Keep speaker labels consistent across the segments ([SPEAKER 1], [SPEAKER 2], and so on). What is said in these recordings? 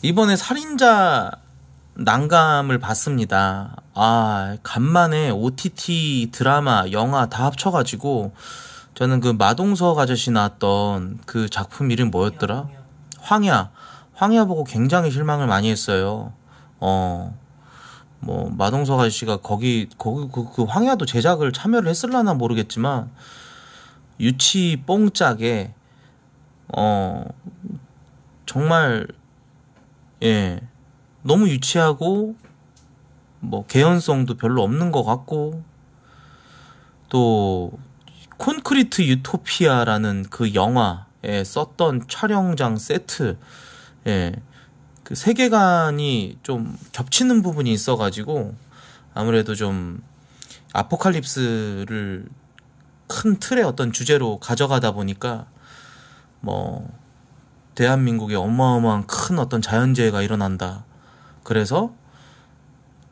[SPEAKER 1] 이번에 살인자 난감을 봤습니다. 아, 간만에 OTT 드라마, 영화 다 합쳐가지고 저는 그 마동석 아저씨 나왔던 그 작품 이름 뭐였더라? 황야. 황야 보고 굉장히 실망을 많이 했어요. 어. 뭐 마동석 아저씨가 거기 거기 그, 그 황야도 제작을 참여를 했을라나 모르겠지만 유치 뽕짝에 어 정말 예. 너무 유치하고 뭐 개연성도 별로 없는 것 같고 또 콘크리트 유토피아라는 그 영화에 썼던 촬영장 세트 예. 그 세계관이 좀 겹치는 부분이 있어 가지고 아무래도 좀 아포칼립스를 큰 틀의 어떤 주제로 가져가다 보니까 뭐 대한민국에 어마어마한 큰 어떤 자연재해가 일어난다. 그래서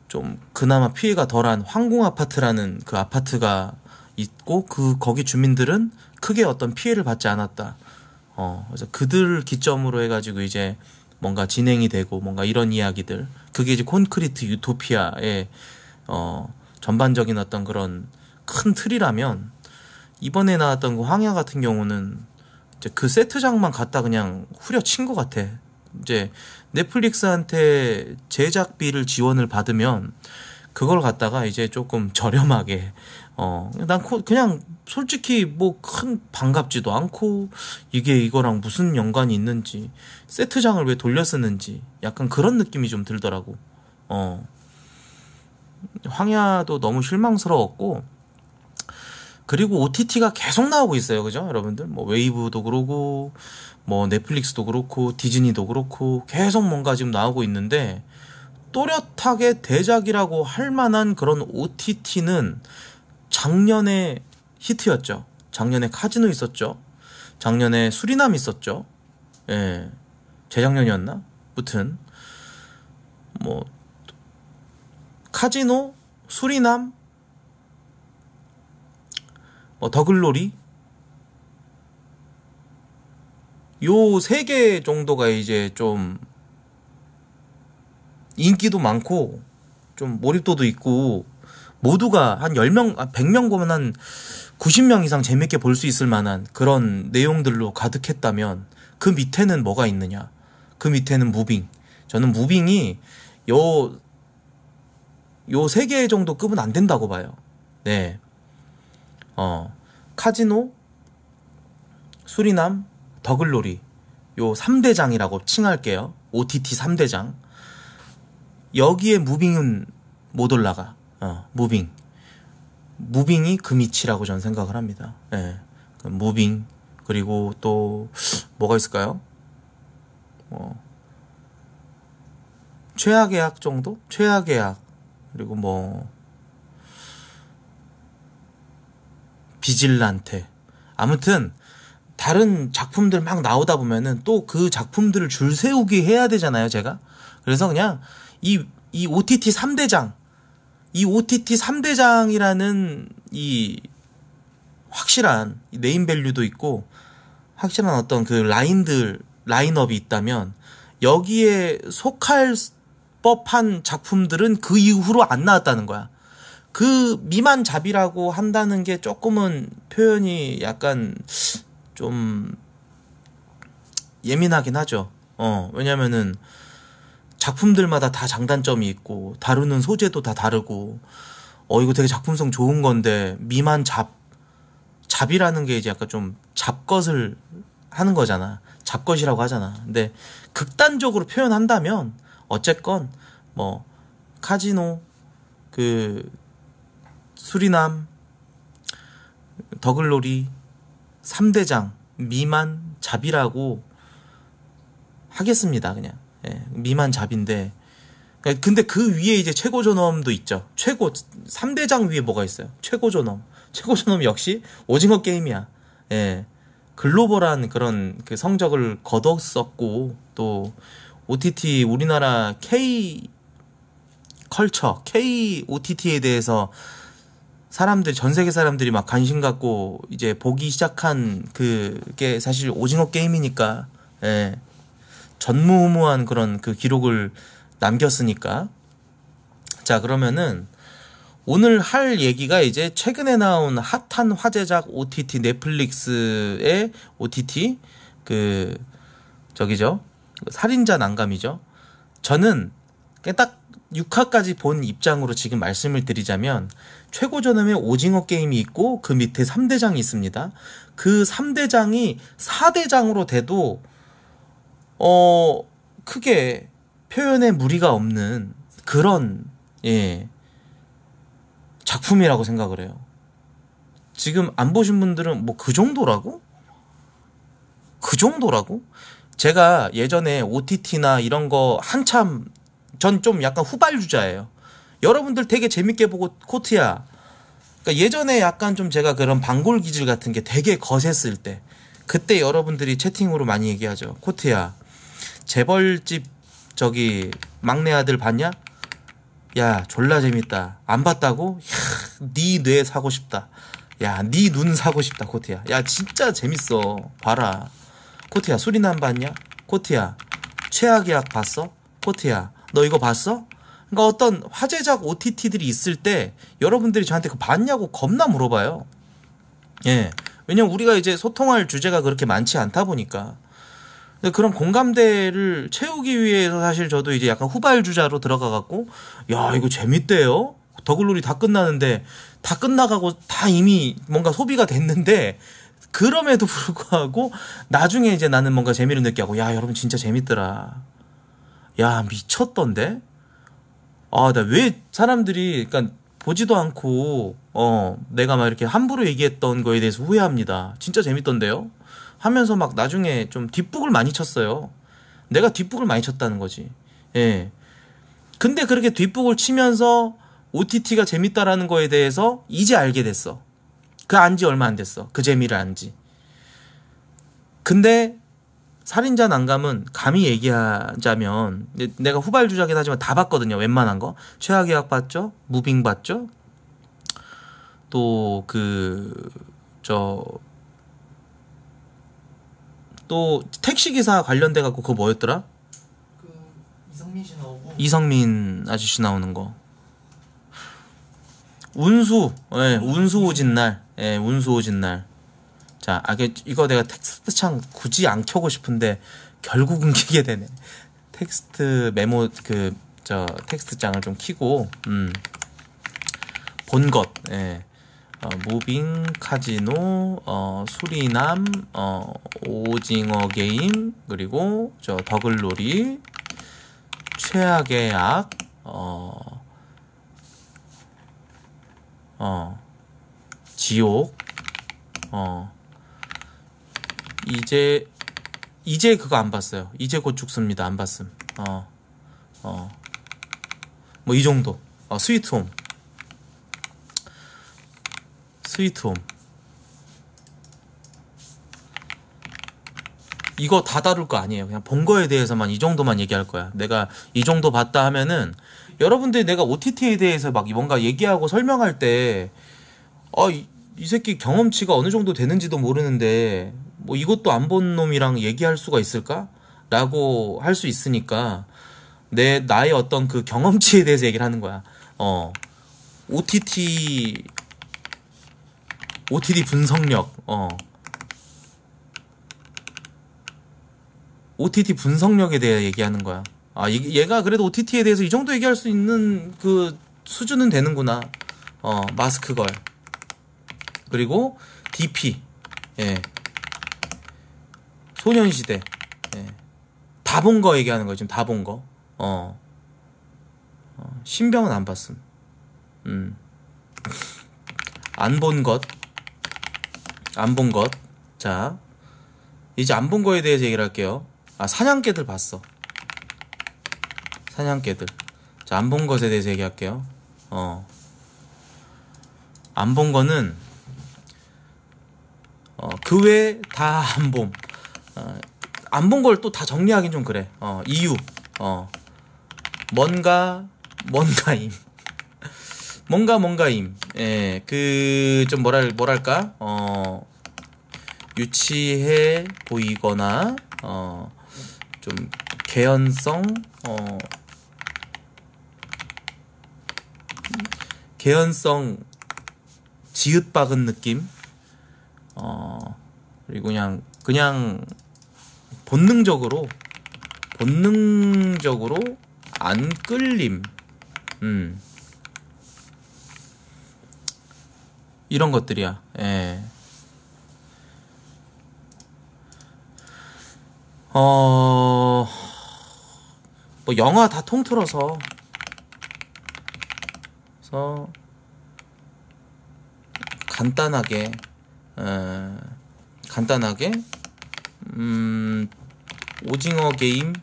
[SPEAKER 1] 좀 그나마 피해가 덜한 황궁 아파트라는 그 아파트가 있고 그 거기 주민들은 크게 어떤 피해를 받지 않았다. 어 그래서 그들 기점으로 해가지고 이제 뭔가 진행이 되고 뭔가 이런 이야기들 그게 이제 콘크리트 유토피아의 어 전반적인 어떤 그런 큰 틀이라면 이번에 나왔던 그 황야 같은 경우는 이제 그 세트장만 갖다 그냥 후려친 것 같아. 이제 넷플릭스한테 제작비를 지원을 받으면 그걸 갖다가 이제 조금 저렴하게 어난 그냥 솔직히 뭐 큰 반갑지도 않고 이게 이거랑 무슨 연관이 있는지 세트장을 왜 돌려 쓰는지 약간 그런 느낌이 좀 들더라고 어 황야도 너무 실망스러웠고 그리고 OTT가 계속 나오고 있어요. 그죠? 여러분들. 뭐 웨이브도 그러고 뭐 넷플릭스도 그렇고 디즈니도 그렇고 계속 뭔가 지금 나오고 있는데 또렷하게 대작이라고 할 만한 그런 OTT는 작년에 히트였죠. 작년에 카지노 있었죠. 작년에 수리남 있었죠. 예. 재작년이었나? 무튼 뭐 카지노, 수리남, 뭐 더글로리 요 세 개 정도가 이제 좀 인기도 많고 좀 몰입도도 있고 모두가 한 10명, 100명 아, 보면 한 90명 이상 재밌게 볼 수 있을 만한 그런 내용들로 가득했다면 그 밑에는 뭐가 있느냐? 그 밑에는 무빙. 저는 무빙이 요, 요 세 개 정도 급은 안 된다고 봐요. 네. 어, 카지노, 수리남, 더글로리 요 3대장이라고 칭할게요. OTT 3대장. 여기에 무빙은 못 올라가. 어, 무빙. 무빙이 그밑이라고 저는 생각을 합니다. 예. 무빙 그리고 또 뭐가 있을까요? 뭐 최악의 약 정도? 최악의 약 그리고 뭐 비질란테. 아무튼 다른 작품들 막 나오다 보면은 또 그 작품들을 줄 세우기 해야 되잖아요, 제가. 그래서 그냥 이, 이 OTT 3대장, 이 OTT 3대장이라는 이 확실한 네임밸류도 있고 확실한 어떤 그 라인들, 라인업이 있다면 여기에 속할 법한 작품들은 그 이후로 안 나왔다는 거야. 그 미만 잡이라고 한다는 게 조금은 표현이 약간 좀 예민하긴 하죠. 어, 왜냐면은 작품들마다 다 장단점이 있고 다루는 소재도 다 다르고 어 이거 되게 작품성 좋은 건데 미만 잡 잡이라는 게 이제 약간 좀 잡것을 하는 거잖아. 잡것이라고 하잖아. 근데 극단적으로 표현한다면 어쨌건 뭐 카지노 그 수리남, 더글놀이, 3대장 미만, 잡이라고 하겠습니다. 그냥 예, 미만 잡인데 그러니까 근데 그 위에 이제 최고 존엄도 있죠. 최고 3대장 위에 뭐가 있어요? 최고 존엄. 최고 존엄 역시 오징어 게임이야. 예. 글로벌한 그런 그 성적을 거뒀었고 또 OTT 우리나라 K 컬처, K OTT에 대해서 사람들 전 세계 사람들이 막 관심 갖고 이제 보기 시작한 그게 사실 오징어 게임이니까 예. 전무후무한 그런 그 기록을 남겼으니까 자 그러면은 오늘 할 얘기가 이제 최근에 나온 핫한 화제작 OTT 넷플릭스의 OTT 그 저기죠 살인자 난감이죠 저는 딱 6화까지 본 입장으로 지금 말씀을 드리자면 최고 전음의 오징어 게임이 있고 그 밑에 3대장이 있습니다. 그 3대장이 4대장으로 돼도 어 크게 표현에 무리가 없는 그런 예 작품이라고 생각을 해요. 지금 안 보신 분들은 뭐 그 정도라고? 그 정도라고? 제가 예전에 OTT나 이런 거 한참 전좀 약간 후발주자예요. 여러분들 되게 재밌게 보고 코트야. 그러니까 예전에 약간 좀 제가 그런 방골 기질 같은 게 되게 거셌을 때 그때 여러분들이 채팅으로 많이 얘기하죠. 코트야. 재벌집 저기 막내 아들 봤냐? 야 졸라 재밌다. 안 봤다고? 야니뇌 네 사고 싶다. 야니 네 눈 사고 싶다 코트야. 야 진짜 재밌어. 봐라. 코트야 술이나 안 봤냐? 코트야 최악의 약 봤어? 코트야 너 이거 봤어? 그러니까 어떤 화제작 OTT들이 있을 때 여러분들이 저한테 그 봤냐고 겁나 물어봐요. 예. 왜냐면 우리가 이제 소통할 주제가 그렇게 많지 않다 보니까. 그런 공감대를 채우기 위해서 사실 저도 이제 약간 후발주자로 들어가 갖고 야, 이거 재밌대요. 더글로이다 끝나는데 다 끝나가고 다 이미 뭔가 소비가 됐는데 그럼에도 불구하고 나중에 이제 나는 뭔가 재미를 느끼고 야, 여러분 진짜 재밌더라. 야 미쳤던데 아 나 왜 사람들이 그니까 보지도 않고 어 내가 막 이렇게 함부로 얘기했던 거에 대해서 후회합니다 진짜 재밌던데요 하면서 막 나중에 좀 뒷북을 많이 쳤어요 내가 뒷북을 많이 쳤다는 거지 예 근데 그렇게 뒷북을 치면서 OTT가 재밌다라는 거에 대해서 이제 알게 됐어 그 안 지 얼마 안 됐어 그 재미를 안지 근데 살인자 난감은 감히 얘기하자면 내가 후발주자긴 하지만 다 봤거든요. 웬만한 거. 최악의학 봤죠? 무빙 봤죠? 또 그 저또 그, 택시 기사 관련돼 갖고 그거 뭐였더라? 그 이성민 씨 나오고 이성민 아저씨 나오는 거. 운수. 예, 네, 운수 오진 날. 예, 네, 운수 오진 날. 자, 아, 이거 내가 텍스트 창 굳이 안 켜고 싶은데 결국은 키게 되네. 텍스트 메모 그 저 텍스트 장을좀 키고 음. 본 것. 예. 어, 무빙 카지노 어, 수리남 어, 오징어 게임 그리고 저 더글놀이 최악의 악 어, 어, 지옥 어, 이제 이제 그거 안 봤어요. 이제 곧 죽습니다. 안 봤음. 어. 어. 뭐 이 정도. 어, 스위트홈. 스위트홈. 이거 다 다룰 거 아니에요. 그냥 본 거에 대해서만 이 정도만 얘기할 거야. 내가 이 정도 봤다 하면은 여러분들이 내가 OTT에 대해서 막 뭔가 얘기하고 설명할 때 어, 이, 이 새끼 경험치가 어느 정도 되는지도 모르는데 뭐 이것도 안 본 놈이랑 얘기할 수가 있을까? 라고 할 수 있으니까 내 나의 어떤 그 경험치에 대해서 얘기를 하는 거야. 어. OTT OTT 분석력. 어. OTT 분석력에 대해 얘기하는 거야. 아, 얘가 그래도 OTT에 대해서 이 정도 얘기할 수 있는 그 수준은 되는구나. 어, 마스크 걸. 그리고 DP. 예. 소년시대. 예. 다 본 거 얘기하는 거예요. 지금 다 본 거. 어. 어. 신병은 안 봤음. 음. 안 본 것. 안 본 것. 자. 이제 안 본 거에 대해서 얘기를 할게요. 아, 사냥개들 봤어. 사냥개들. 자, 안 본 것에 대해서 얘기할게요. 어. 안 본 거는, 어, 그 외 다 안 봄. 어, 안본 걸 또 다 정리하긴 좀 그래. 어, 이유. 어. 뭔가 뭔가임. 뭔가 뭔가임. 예. 그 좀 뭐랄 뭐랄까? 어. 유치해 보이거나 어. 좀 개연성 어. 개연성 지읒박은 느낌. 어. 그리고 그냥 그냥 본능적으로 본능적으로 안 끌림 음. 이런 것들이야. 예. 어, 뭐, 영화 다 통틀어서, 그래서, 간단하게, 에, 어, 간단하게, 음, 오징어 게임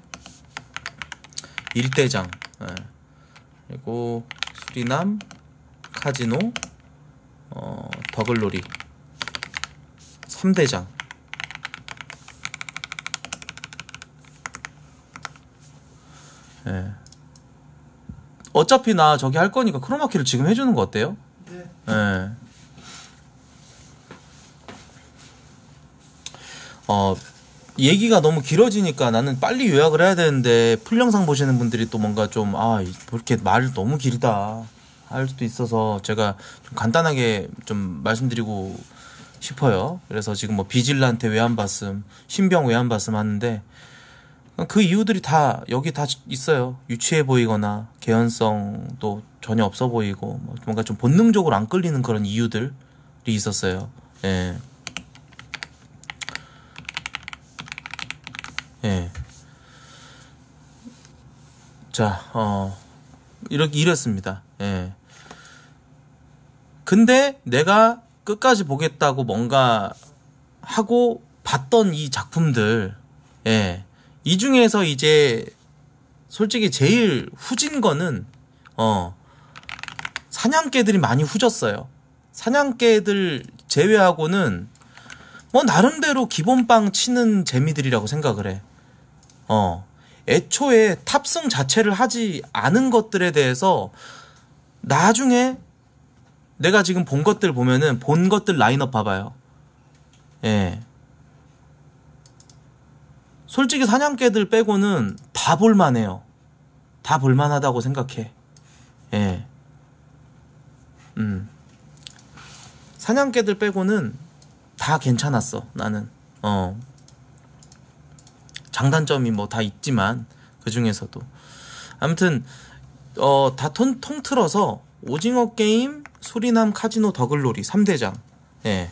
[SPEAKER 1] 일대장 예. 그리고 수리남 카지노 어, 더글놀이 3대장 예. 어차피 나 저기 할 거니까 크로마키를 지금 해주는 거 어때요? 네. 예. 어, 얘기가 너무 길어지니까 나는 빨리 요약을 해야 되는데 풀 영상 보시는 분들이 또 뭔가 좀 아 이렇게 말을 너무 길다 할 수도 있어서 제가 좀 간단하게 좀 말씀드리고 싶어요. 그래서 지금 뭐비질라한테외환받음 신병 외환받음 하는데 그 이유들이 다 여기 다 있어요. 유치해 보이거나 개연성도 전혀 없어 보이고 뭐 뭔가 좀 본능적으로 안 끌리는 그런 이유들이 있었어요. 예. 자, 어, 이렇게 이랬습니다. 예. 근데 내가 끝까지 보겠다고 뭔가 하고 봤던 이 작품들, 예. 이 중에서 이제 솔직히 제일 후진 거는, 어, 사냥개들이 많이 후졌어요. 사냥개들 제외하고는 뭐 나름대로 기본빵 치는 재미들이라고 생각을 해. 어. 애초에 탑승 자체를 하지 않은 것들에 대해서 나중에 내가 지금 본 것들 보면은 본 것들 라인업 봐봐요. 예. 솔직히 사냥개들 빼고는 다 볼만해요. 다 볼만하다고 생각해. 예. 음. 사냥개들 빼고는 다 괜찮았어, 나는. 어. 장단점이 뭐 다 있지만 그 중에서도 아무튼 어, 다 통, 통틀어서 오징어 게임, 소리남 카지노 더글로리 3대장. 예.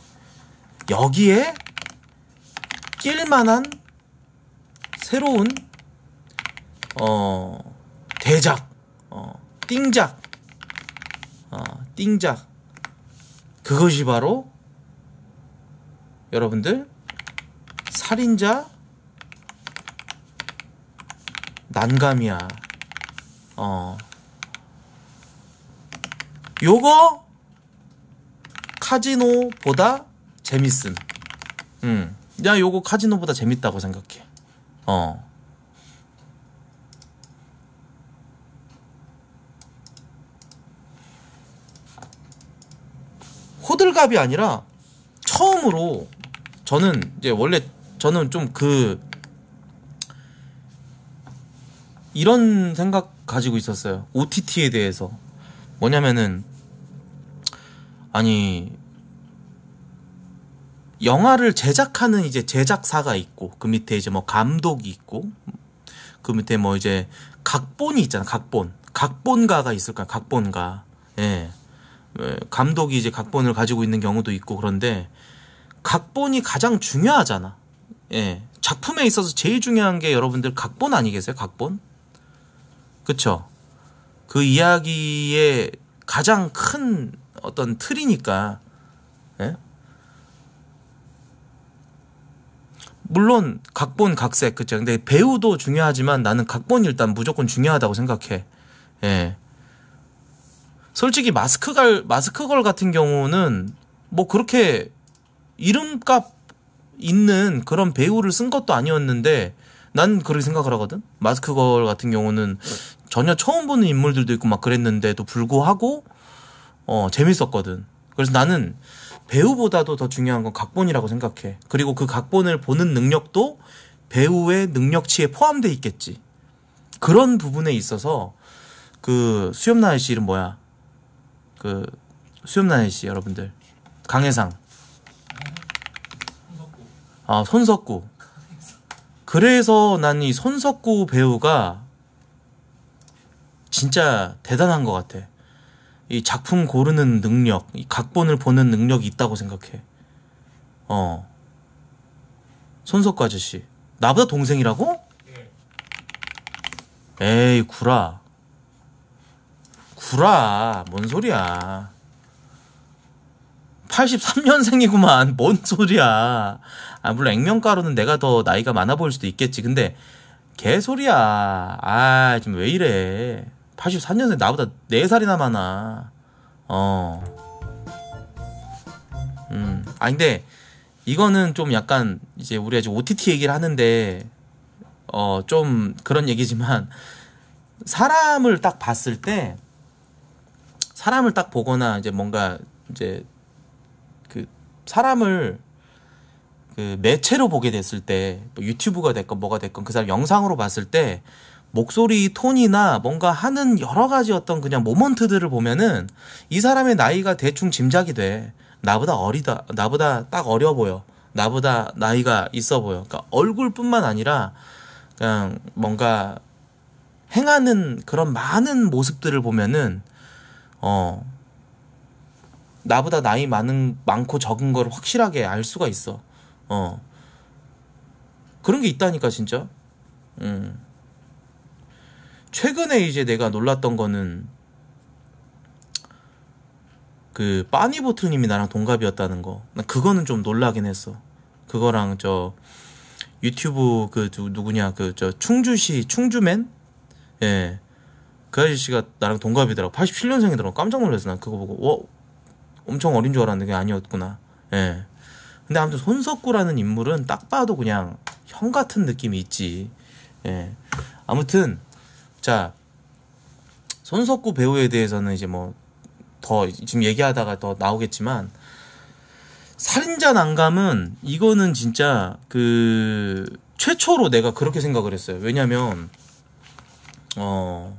[SPEAKER 1] 여기에 낄만한 새로운 어 대작 어 띵작 어 띵작 그것이 바로 여러분들 살인자 난감이야. 어. 요거 카지노보다 재밌음. 음. 야, 요거 카지노보다 재밌다고 생각해. 어. 호들갑이 아니라 처음으로 저는 이제 원래 저는 좀그 이런 생각 가지고 있었어요. OTT에 대해서. 뭐냐면은, 아니, 영화를 제작하는 이제 제작사가 있고, 그 밑에 이제 뭐 감독이 있고, 그 밑에 뭐 이제 각본이 있잖아, 각본. 각본가가 있을까, 각본가. 예. 감독이 이제 각본을 가지고 있는 경우도 있고, 그런데, 각본이 가장 중요하잖아. 예. 작품에 있어서 제일 중요한 게 여러분들 각본 아니겠어요? 각본? 그쵸? 그 이야기의 가장 큰 어떤 틀이니까. 예? 물론 각본 각색 그쵸? 근데 배우도 중요하지만 나는 각본 일단 무조건 중요하다고 생각해. 예. 솔직히 마스크 갈 마스크 걸 같은 경우는 뭐 그렇게 이름값 있는 그런 배우를 쓴 것도 아니었는데 난 그렇게 생각을 하거든. 마스크 걸 같은 경우는 전혀 처음 보는 인물들도 있고 막 그랬는데도 불구하고 어 재밌었거든. 그래서 나는 배우보다도 더 중요한 건 각본이라고 생각해. 그리고 그 각본을 보는 능력도 배우의 능력치에 포함돼 있겠지. 그런 부분에 있어서 그 수염나의 씨 이름 뭐야? 그 수염나의 씨 여러분들 강해상. 아 손석구 그래서 난 이 손석구 배우가 진짜 대단한 것 같아. 이 작품 고르는 능력, 이 각본을 보는 능력이 있다고 생각해. 어. 손석구 아저씨. 나보다 동생이라고? 네. 에이, 구라. 구라. 뭔 소리야. 83년생이구만. 뭔 소리야. 아, 물론 액면가로는 내가 더 나이가 많아 보일 수도 있겠지. 근데 개소리야. 아, 지금 왜 이래. 8 3년생 나보다 4살이나 많아. 어. 음. 아, 근데 이거는 좀 약간 이제 우리가 지금 OTT 얘기를 하는데 어, 좀 그런 얘기지만 사람을 딱 봤을 때 사람을 딱 보거나 이제 뭔가 이제 사람을 그 매체로 보게 됐을 때뭐 유튜브가 됐건 뭐가 됐건 그 사람 영상으로 봤을 때 목소리 톤이나 뭔가 하는 여러 가지 어떤 그냥 모먼트들을 보면은 이 사람의 나이가 대충 짐작이 돼. 나보다 어리다. 나보다 딱 어려 보여. 나보다 나이가 있어 보여. 그러니까 얼굴뿐만 아니라 그냥 뭔가 행하는 그런 많은 모습들을 보면은 어 나보다 나이 많은 많고 적은 걸 확실하게 알 수가 있어. 어. 그런 게 있다니까 진짜. 음. 최근에 이제 내가 놀랐던 거는 그 빠니보틀님이 나랑 동갑이었다는 거. 나 그거는 좀 놀라긴 했어. 그거랑 저 유튜브 그 누구냐 그 저 충주시 충주맨 예. 그 아저씨가 나랑 동갑이더라고. 87년생이더라고. 깜짝 놀랐어. 난 그거 보고. 어, 엄청 어린 줄 알았는데 그게 아니었구나. 예. 근데 아무튼 손석구라는 인물은 딱 봐도 그냥 형 같은 느낌이 있지. 예. 아무튼 자 손석구 배우에 대해서는 이제 뭐 더 지금 얘기하다가 더 나오겠지만 살인자 난감은 이거는 진짜 그 최초로 내가 그렇게 생각을 했어요. 왜냐면 어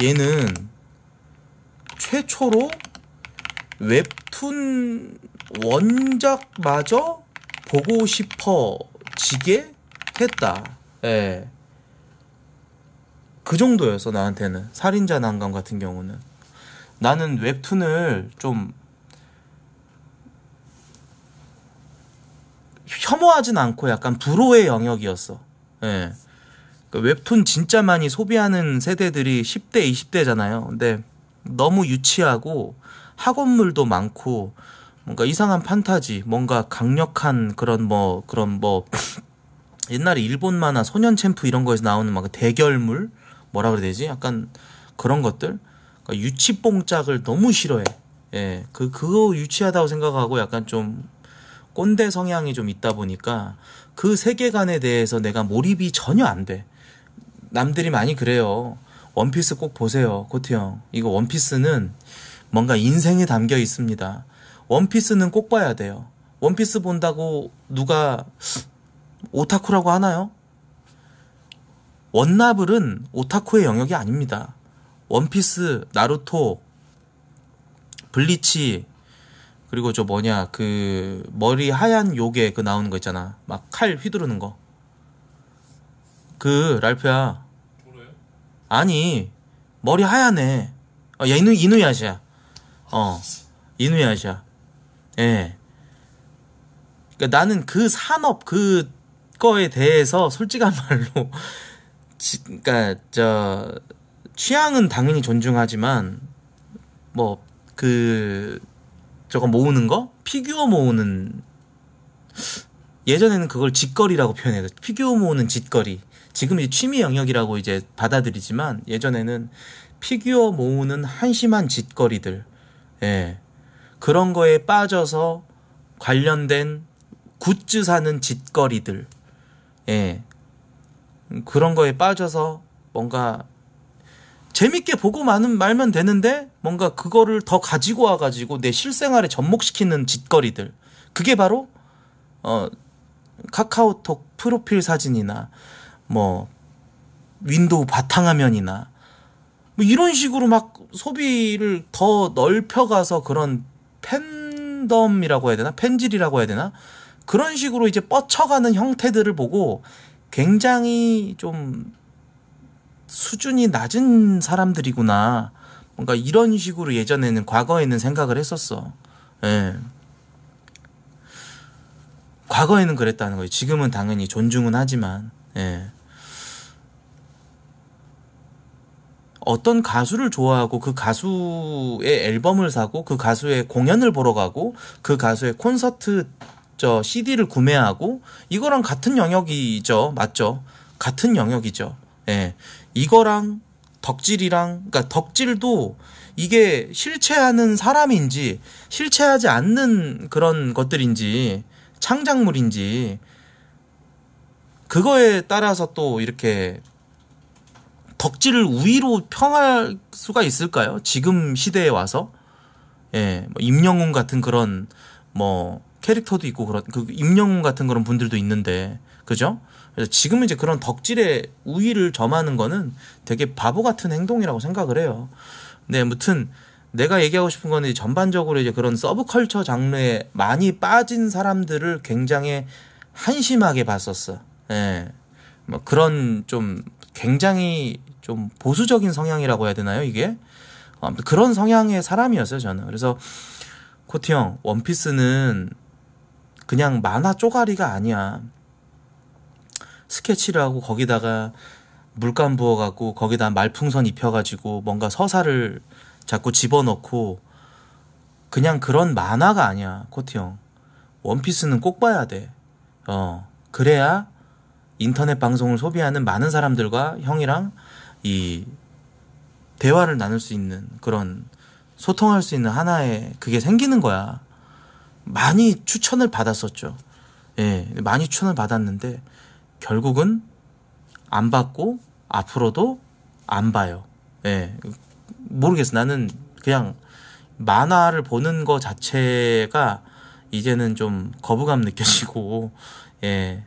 [SPEAKER 1] 얘는 최초로 웹툰 원작마저 보고 싶어지게 했다. 예. 그 정도였어 나한테는 살인자 난감 같은 경우는 나는 웹툰을 좀 혐오하진 않고 약간 불호의 영역이었어. 예. 그 웹툰 진짜 많이 소비하는 세대들이 10대, 20대잖아요. 근데 너무 유치하고 학원물도 많고 뭔가 이상한 판타지, 뭔가 강력한 그런 뭐 그런 뭐 옛날에 일본 만화 소년 챔프 이런 거에서 나오는 막 대결물 뭐라 그래야 되지? 약간 그런 것들 그러니까 유치뽕짝을 너무 싫어해. 예, 그 그거 유치하다고 생각하고 약간 좀 꼰대 성향이 좀 있다 보니까 그 세계관에 대해서 내가 몰입이 전혀 안 돼. 남들이 많이 그래요. 원피스 꼭 보세요, 코트 형. 이거 원피스는 뭔가 인생에 담겨 있습니다. 원피스는 꼭 봐야 돼요. 원피스 본다고 누가 오타쿠라고 하나요? 원나블은 오타쿠의 영역이 아닙니다. 원피스, 나루토, 블리치, 그리고 저 뭐냐, 그, 머리 하얀 요괴 그 나오는 거 있잖아. 막 칼 휘두르는 거. 그, 랄프야. 아니, 머리 하얀 애. 아, 어, 야, 이누, 이누야시야. 어. 이누야샤. 예. 그러니까 나는 그 산업 그 거에 대해서 솔직한 말로 지, 그러니까 저 취향은 당연히 존중하지만 뭐 그 저거 모으는 거 피규어 모으는 예전에는 그걸 짓거리라고 표현해요. 피규어 모으는 짓거리. 지금 이제 취미 영역이라고 이제 받아들이지만 예전에는 피규어 모으는 한심한 짓거리들 예. 그런 거에 빠져서 관련된 굿즈 사는 짓거리들. 예. 그런 거에 빠져서 뭔가 재밌게 보고 많은 말면 되는데 뭔가 그거를 더 가지고 와가지고 내 실생활에 접목시키는 짓거리들. 그게 바로 어 카카오톡 프로필 사진이나 뭐 윈도우 바탕화면이나 뭐 이런 식으로 막 소비를 더 넓혀가서 그런 팬덤이라고 해야 되나? 팬질이라고 해야 되나? 그런 식으로 이제 뻗쳐가는 형태들을 보고 굉장히 좀 수준이 낮은 사람들이구나. 뭔가 이런 식으로 예전에는 과거에는 생각을 했었어. 예. 과거에는 그랬다는 거예요. 지금은 당연히 존중은 하지만. 예. 어떤 가수를 좋아하고 그 가수의 앨범을 사고 그 가수의 공연을 보러 가고 그 가수의 콘서트 저 CD를 구매하고 이거랑 같은 영역이죠. 맞죠? 같은 영역이죠. 예. 이거랑 덕질이랑 그러니까 덕질도 이게 실체하는 사람인지 실체하지 않는 그런 것들인지 창작물인지 그거에 따라서 또 이렇게 덕질을 우위로 평할 수가 있을까요? 지금 시대에 와서 예, 뭐 임영웅 같은 그런 뭐 캐릭터도 있고 그런 그 임영웅 같은 그런 분들도 있는데 그죠? 그래서 지금 이제 그런 덕질의 우위를 점하는 거는 되게 바보 같은 행동이라고 생각을 해요. 네, 무튼 내가 얘기하고 싶은 거는 전반적으로 이제 그런 서브컬처 장르에 많이 빠진 사람들을 굉장히 한심하게 봤었어. 예. 뭐 그런 좀 굉장히 좀 보수적인 성향이라고 해야 되나요, 이게? 어, 아무튼 그런 성향의 사람이었어요, 저는. 그래서 코티 형, 원피스는 그냥 만화 쪼가리가 아니야. 스케치를 하고 거기다가 물감 부어갖고 거기다 말풍선 입혀가지고 뭔가 서사를 자꾸 집어넣고 그냥 그런 만화가 아니야 코티 형 원피스는 꼭 봐야 돼어 그래야 인터넷 방송을 소비하는 많은 사람들과 형이랑 이 대화를 나눌 수 있는 그런 소통할 수 있는 하나의 그게 생기는 거야. 많이 추천을 받았었죠. 예, 많이 추천을 받았는데 결국은 안 받고 앞으로도 안 봐요. 예, 모르겠어. 나는 그냥 만화를 보는 거 자체가 이제는 좀 거부감 느껴지고, 예,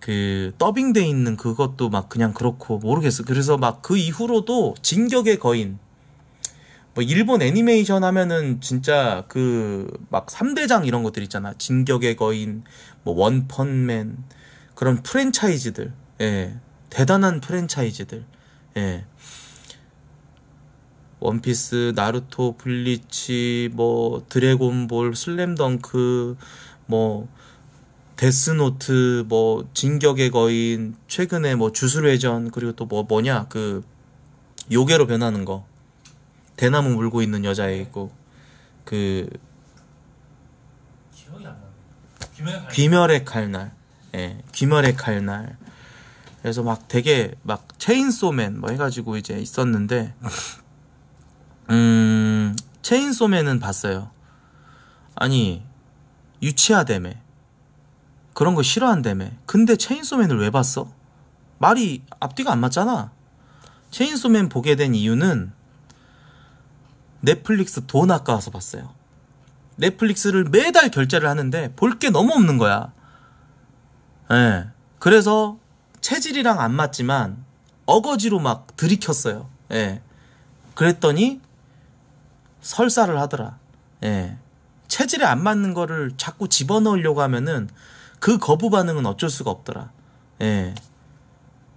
[SPEAKER 1] 그 더빙돼 있는 그것도 막 그냥 그렇고 모르겠어. 그래서 막 그 이후로도 진격의 거인 뭐 일본 애니메이션 하면은 진짜 그막 3대장 이런 것들 있잖아. 진격의 거인 뭐 원펀맨 그런 프랜차이즈들. 예. 대단한 프랜차이즈들. 예. 원피스, 나루토, 블리치, 뭐 드래곤볼, 슬램덩크 뭐 데스노트 뭐 진격의 거인 최근에 뭐 주술회전 그리고 또 뭐 뭐냐 그 요괴로 변하는 거 대나무 물고 있는 여자애 있고 그 귀멸의 칼날 예 귀멸의 칼날 그래서 막 되게 막 체인소맨 뭐 해가지고 이제 있었는데 음 체인소맨은 봤어요 아니 유치하대매 그런 거 싫어한다며. 근데 체인소맨을 왜 봤어? 말이 앞뒤가 안 맞잖아. 체인소맨 보게 된 이유는 넷플릭스 돈 아까워서 봤어요. 넷플릭스를 매달 결제를 하는데 볼 게 너무 없는 거야. 예. 네. 그래서 체질이랑 안 맞지만 어거지로 막 들이켰어요. 예. 네. 그랬더니 설사를 하더라. 예. 체질에 안 맞는 거를 자꾸 집어넣으려고 하면은 그 거부 반응은 어쩔 수가 없더라. 예.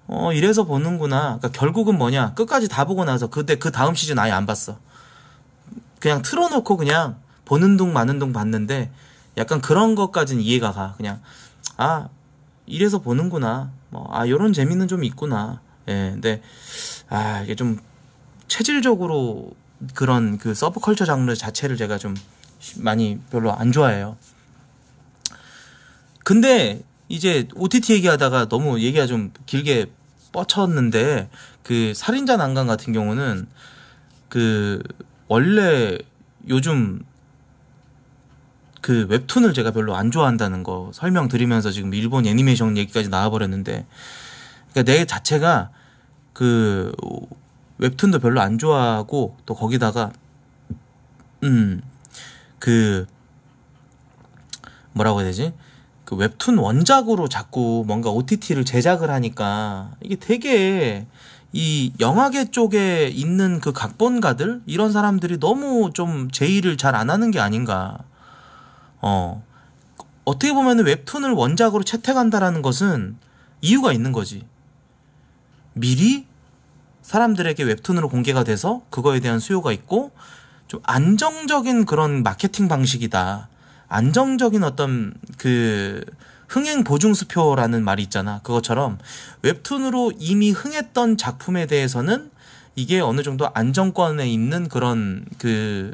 [SPEAKER 1] 어, 이래서 보는구나. 그러니까 결국은 뭐냐. 끝까지 다 보고 나서 그때 그 다음 시즌 아예 안 봤어. 그냥 틀어놓고 그냥 보는 둥 마는 둥 봤는데 약간 그런 것까진 이해가 가. 그냥, 아, 이래서 보는구나. 뭐, 아, 요런 재미는 좀 있구나. 예, 근데, 아, 이게 좀 체질적으로 그런 그 서브컬처 장르 자체를 제가 좀 많이 별로 안 좋아해요. 근데 이제 OTT 얘기하다가 너무 얘기가 좀 길게 뻗쳤는데 그 살인자 난간 같은 경우는 그 원래 요즘 그 웹툰을 제가 별로 안 좋아한다는 거 설명드리면서 지금 일본 애니메이션 얘기까지 나와버렸는데 그러니까 내 자체가 그 웹툰도 별로 안 좋아하고 또 거기다가 음 그 뭐라고 해야 되지 그 웹툰 원작으로 자꾸 뭔가 OTT를 제작을 하니까 이게 되게 이 영화계 쪽에 있는 그 각본가들 이런 사람들이 너무 좀 제의를 잘 안 하는 게 아닌가. 어. 어떻게 보면 웹툰을 원작으로 채택한다라는 것은 이유가 있는 거지. 미리 사람들에게 웹툰으로 공개가 돼서 그거에 대한 수요가 있고 좀 안정적인 그런 마케팅 방식이다. 안정적인 어떤 그 흥행 보증 수표라는 말이 있잖아. 그것처럼 웹툰으로 이미 흥했던 작품에 대해서는 이게 어느 정도 안정권에 있는 그런 그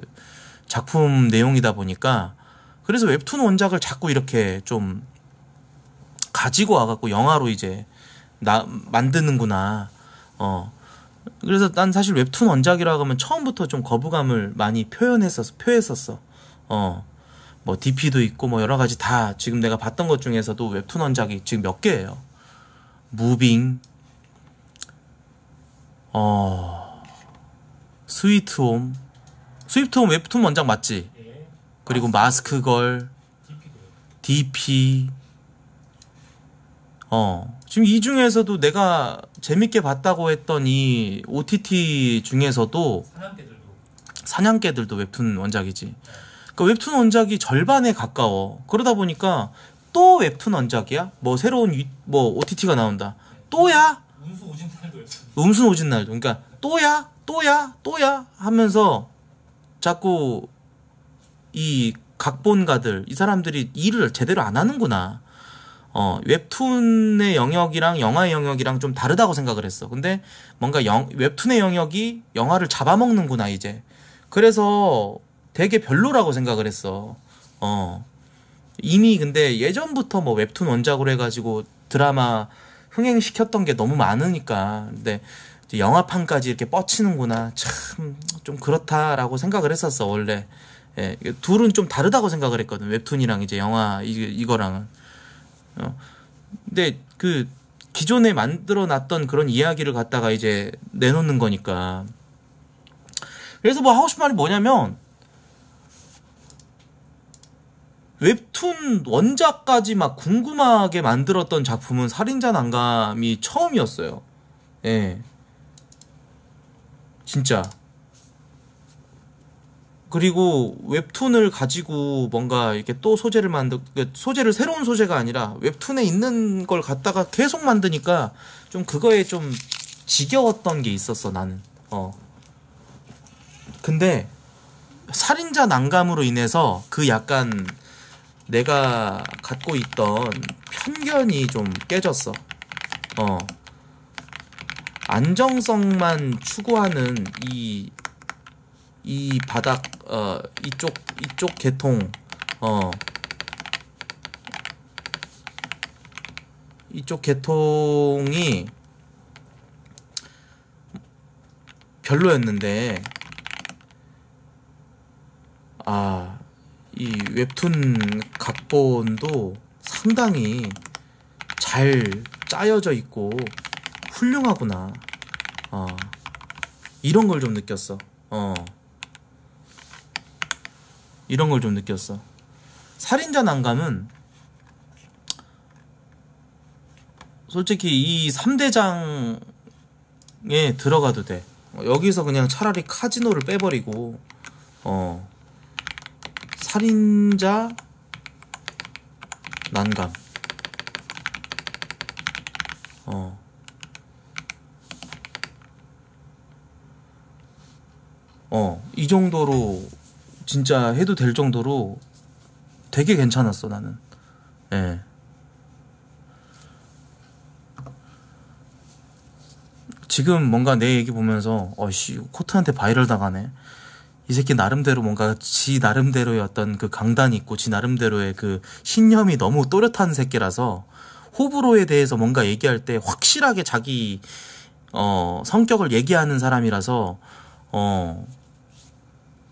[SPEAKER 1] 작품 내용이다 보니까 그래서 웹툰 원작을 자꾸 이렇게 좀 가지고 와갖고 영화로 이제 나 만드는구나. 어. 그래서 난 사실 웹툰 원작이라고 하면 처음부터 좀 거부감을 많이 표현했었어. 표했었어. 어. 뭐 DP도 있고 뭐 여러 가지 다 지금 내가 봤던 것 중에서도 웹툰 원작이 지금 몇 개예요. 무빙, 어, 스위트홈, 스위트홈 웹툰 원작 맞지? 그리고 마스크걸, DP, 어, 지금 이 중에서도 내가 재밌게 봤다고 했던 이 OTT 중에서도 사냥개들도, 사냥개들도 웹툰 원작이지. 그 웹툰 원작이 절반에 가까워. 그러다 보니까 또 웹툰 원작이야? 뭐 새로운 유, 뭐 OTT가 나온다. 또야? 음순 오진 날도 음순 오진 날도. 그러니까 또야? 또야? 또야? 하면서 자꾸 이 각본가들 이 사람들이 일을 제대로 안 하는구나. 어, 웹툰의 영역이랑 영화의 영역이랑 좀 다르다고 생각을 했어. 근데 뭔가 영, 웹툰의 영역이 영화를 잡아먹는구나 이제. 그래서 되게 별로라고 생각을 했어. 어. 이미 근데 예전부터 뭐 웹툰 원작으로 해가지고 드라마 흥행시켰던 게 너무 많으니까. 근데 영화판까지 이렇게 뻗치는구나. 참, 좀 그렇다라고 생각을 했었어, 원래. 예, 둘은 좀 다르다고 생각을 했거든. 웹툰이랑 이제 영화, 이, 이거랑은. 어. 근데 그 기존에 만들어 놨던 그런 이야기를 갖다가 이제 내놓는 거니까. 그래서 뭐 하고 싶은 말이 뭐냐면, 웹툰 원작까지 막 궁금하게 만들었던 작품은 살인자 난감이 처음이었어요. 예. 진짜. 그리고 웹툰을 가지고 뭔가 이렇게 또 소재를 만들, 그러니까 소재를 새로운 소재가 아니라 웹툰에 있는 걸 갖다가 계속 만드니까 좀 그거에 좀 지겨웠던 게 있었어, 나는. 어. 근데 살인자 난감으로 인해서 그 약간 내가 갖고 있던 편견이 좀 깨졌어. 어. 안정성만 추구하는 이, 이 바닥, 어, 이쪽, 이쪽 계통, 어. 이쪽 계통이 별로였는데, 아, 이 웹툰 각본도 상당히 잘 짜여져 있고 훌륭하구나. 어, 이런 걸 좀 느꼈어. 어. 이런 걸 좀 느꼈어. 살인자 난감은 솔직히 이 3대장에 들어가도 돼. 여기서 그냥 차라리 카지노를 빼버리고, 어. 살인자 난감 어 어, 이 정도로 진짜 해도 될 정도로 되게 괜찮았어, 나는. 예. 지금 뭔가 내 얘기 보면서, 어씨, 코트한테 바이럴 당하네. 이 새끼 나름대로 뭔가 지 나름대로의 어떤 그 강단이 있고 지 나름대로의 그 신념이 너무 또렷한 새끼라서 호불호에 대해서 뭔가 얘기할 때 확실하게 자기 어 성격을 얘기하는 사람이라서 어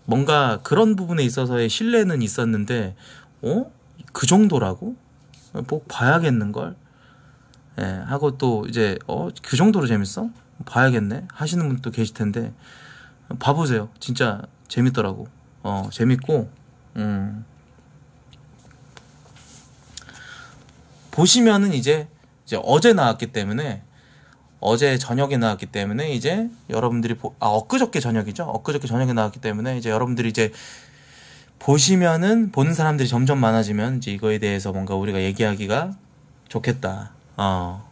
[SPEAKER 1] 뭔가 그런 부분에 있어서의 신뢰는 있었는데 어? 그 정도라고? 꼭 봐야겠는 걸. 예, 하고 또 이제 어, 그 정도로 재밌어? 봐야겠네. 하시는 분도 계실 텐데 어, 봐 보세요. 진짜 재밌더라고. 어, 재밌고, 음. 보시면은 이제, 이제 어제 나왔기 때문에, 어제 저녁에 나왔기 때문에 이제 여러분들이, 보, 아, 엊그저께 저녁이죠? 엊그저께 저녁에 나왔기 때문에 이제 여러분들이 이제 보시면은 보는 사람들이 점점 많아지면 이제 이거에 대해서 뭔가 우리가 얘기하기가 좋겠다. 어.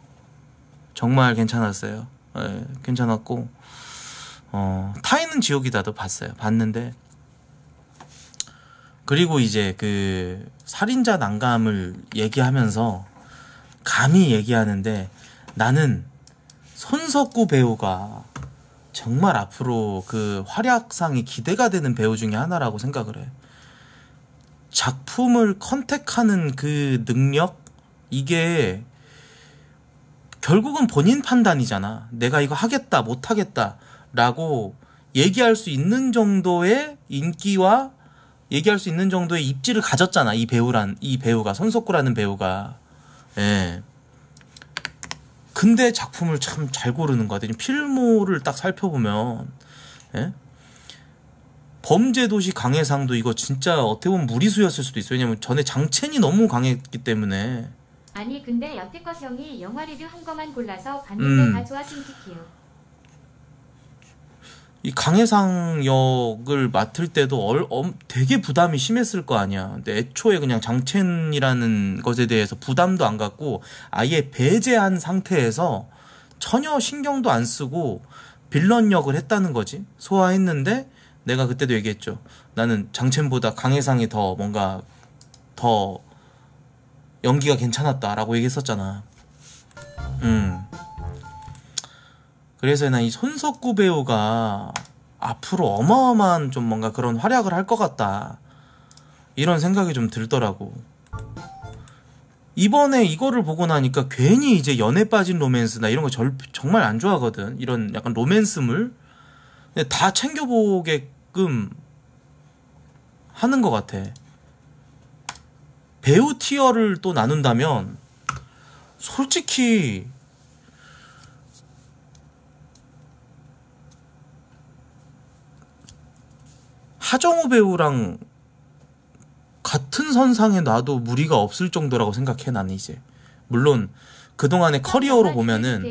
[SPEAKER 1] 정말 괜찮았어요. 네, 괜찮았고 어, 타인은 지옥이다도 봤어요. 봤는데 그리고 이제 그 살인자 난감을 얘기하면서 감히 얘기하는데 나는 손석구 배우가 정말 앞으로 그 활약상이 기대가 되는 배우 중에 하나라고 생각을 해. 작품을 컨택하는 그 능력 이게 결국은 본인 판단이잖아. 내가 이거 하겠다, 못 하겠다. 라고 얘기할 수 있는 정도의 인기와 얘기할 수 있는 정도의 입지를 가졌잖아. 이 배우란, 이 배우가, 손석구라는 배우가. 예. 근데 작품을 참 잘 고르는 것 같아요. 필모를 딱 살펴보면, 예? 범죄도시 강해상도 이거 진짜 어떻게 보면 무리수였을 수도 있어요. 왜냐면 전에 장첸이 너무 강했기 때문에. 아니 근데 여태껏 형이 영화 리뷰 한 거만 골라서 봤는데 음. 다 좋아진 티키요. 이 강해상 역을 맡을 때도 얼, 엄, 되게 부담이 심했을 거 아니야. 근데 애초에 그냥 장첸이라는 것에 대해서 부담도 안 갖고 아예 배제한 상태에서 전혀 신경도 안 쓰고 빌런 역을 했다는 거지. 소화했는데 내가 그때도 얘기했죠. 나는 장첸보다 강해상이 더 뭔가 더 연기가 괜찮았다라고 얘기했었잖아. 음. 그래서 난 이 손석구 배우가 앞으로 어마어마한 좀 뭔가 그런 활약을 할 것 같다. 이런 생각이 좀 들더라고. 이번에 이거를 보고 나니까 괜히 이제 연애 빠진 로맨스나 이런 거 절, 정말 안 좋아하거든. 이런 약간 로맨스물. 다 챙겨보게끔 하는 것 같아. 배우 티어를 또 나눈다면 솔직히 하정우 배우랑 같은 선상에 놔도 무리가 없을 정도라고 생각해 나는 이제 물론 그동안의 커리어로 보면은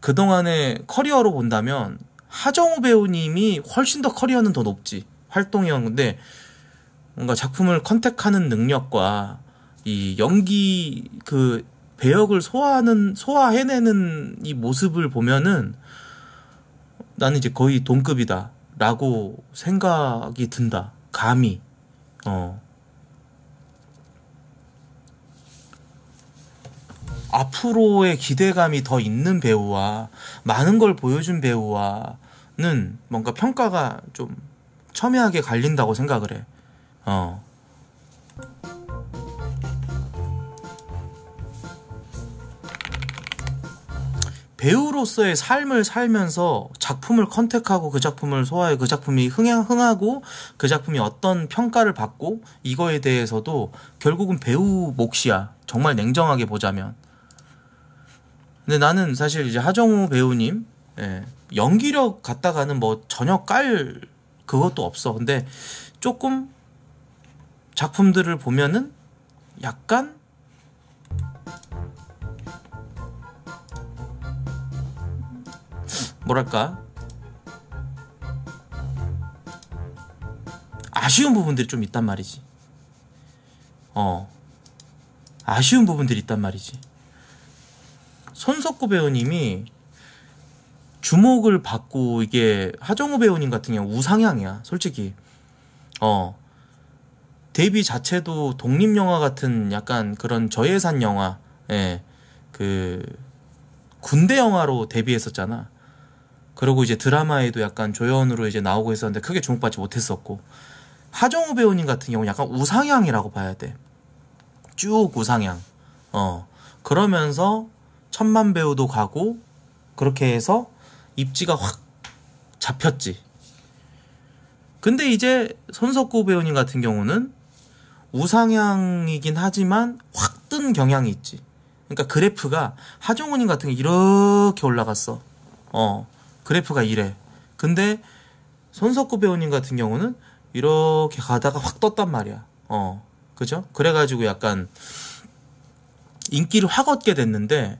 [SPEAKER 1] 그동안의 커리어로 본다면 하정우 배우님이 훨씬 더 커리어는 더 높지 활동이었 는데 뭔가 작품을 컨택하는 능력과 이 연기 그 배역을 소화하는 소화해내는 이 모습을 보면은 나는 이제 거의 동급이다 라고 생각이 든다. 감히. 어. 앞으로의 기대감이 더 있는 배우와 많은 걸 보여준 배우와는 뭔가 평가가 좀 첨예하게 갈린다고 생각을 해. 어. 배우로서의 삶을 살면서 작품을 컨택하고 그 작품을 소화해 그 작품이 흥행, 흥하고 그 작품이 어떤 평가를 받고 이거에 대해서도 결국은 배우 몫이야. 정말 냉정하게 보자면. 근데 나는 사실 이제 하정우 배우님 예, 연기력 갖다가는 뭐 전혀 깔 그것도 없어. 근데 조금 작품들을 보면은 약간 뭐랄까 아쉬운 부분들이 좀 있단 말이지 어 아쉬운 부분들이 있단 말이지 손석구 배우님이 주목을 받고 이게 하정우 배우님 같은 경우 우상향이야 솔직히 어 데뷔 자체도 독립 영화 같은 약간 그런 저예산 영화 예그 군대 영화로 데뷔했었잖아 그리고 이제 드라마에도 약간 조연으로 이제 나오고 있었는데 크게 주목받지 못했었고 하정우 배우님 같은 경우는 약간 우상향이라고 봐야 돼. 쭉 우상향. 어. 그러면서 천만 배우도 가고 그렇게 해서 입지가 확 잡혔지. 근데 이제 손석구 배우님 같은 경우는 우상향이긴 하지만 확 뜬 경향이 있지. 그러니까 그래프가 하정우님 같은 게 이렇게 올라갔어. 어. 그래프가 이래. 근데 손석구 배우님 같은 경우는 이렇게 가다가 확 떴단 말이야. 어. 그죠? 그래가지고 약간 인기를 확 얻게 됐는데